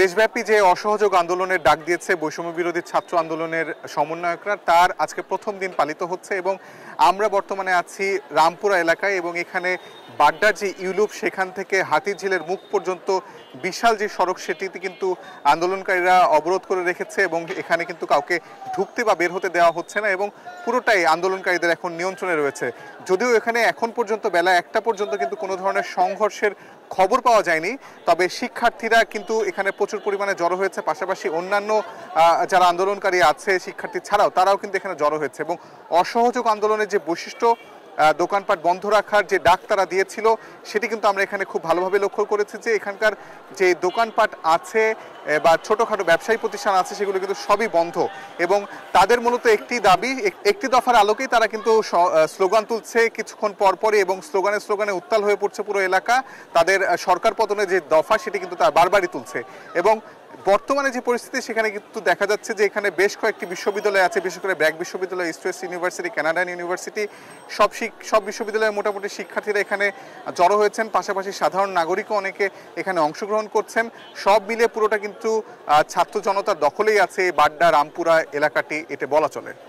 দেশব্যাপী যে অসহযোগ আন্দোলনের ডাক দিয়েছে বৈষম্য বিরোধী ছাত্র আন্দোলনের সমন্বয়করা তার আজকে প্রথম দিন পালিত হচ্ছে এবং আমরা বর্তমানে আছি রামপুরা এলাকায় এবং এখানে বাড্ডার যে ইউলুপ সেখান থেকে হাতিঝিলের মুখ পর্যন্ত বিশাল যে সড়ক সেটিতে কিন্তু আন্দোলনকারীরা অবরোধ করে রেখেছে এবং এখানে কিন্তু কাউকে ঢুকতে বা বের হতে দেওয়া হচ্ছে না এবং পুরোটাই আন্দোলনকারীদের এখন নিয়ন্ত্রণে রয়েছে যদিও এখানে এখন পর্যন্ত বেলা একটা পর্যন্ত কিন্তু কোনো ধরনের সংঘর্ষের খবর পাওয়া যায়নি তবে শিক্ষার্থীরা কিন্তু এখানে প্রচুর পরিমাণে জড়ো হয়েছে পাশাপাশি অন্যান্য যারা আন্দোলনকারী আছে শিক্ষার্থী ছাড়াও তারাও কিন্তু এখানে জড়ো হয়েছে এবং অসহযোগ আন্দোলনের যে বৈশিষ্ট্য দোকানপাট বন্ধ রাখার যে ডাক তারা দিয়েছিল সেটি কিন্তু আমরা এখানে খুব ভালোভাবে লক্ষ্য করেছি যে এখানকার যে দোকানপাট আছে বা ছোটোখাটো ব্যবসায়ী প্রতিষ্ঠান আছে সেগুলো কিন্তু সবই বন্ধ এবং তাদের মূলত একটি দাবি একটি দফার আলোকেই তারা কিন্তু স্লোগান তুলছে কিছুক্ষণ পরপরই এবং স্লোগানে স্লোগানে উত্তাল হয়ে পড়ছে পুরো এলাকা তাদের সরকার পতনের যে দফা সেটি কিন্তু তারা বারবারই তুলছে এবং বর্তমানে যে পরিস্থিতি সেখানে কিন্তু দেখা যাচ্ছে যে এখানে বেশ কয়েকটি বিশ্ববিদ্যালয় আছে বিশেষ করে ব্র্যাক বিশ্ববিদ্যালয় East West University Canadian university সব ঠিক সব বিশ্ববিদ্যালয়ের মোটামুটি শিক্ষার্থীরা এখানে জড়ো হয়েছেন পাশাপাশি সাধারণ নাগরিকও অনেকে এখানে অংশগ্রহণ করছেন সব মিলে পুরোটা কিন্তু ছাত্র জনতার দখলেই আছে বাড্ডা রামপুরা এলাকাটি এতে বলা চলে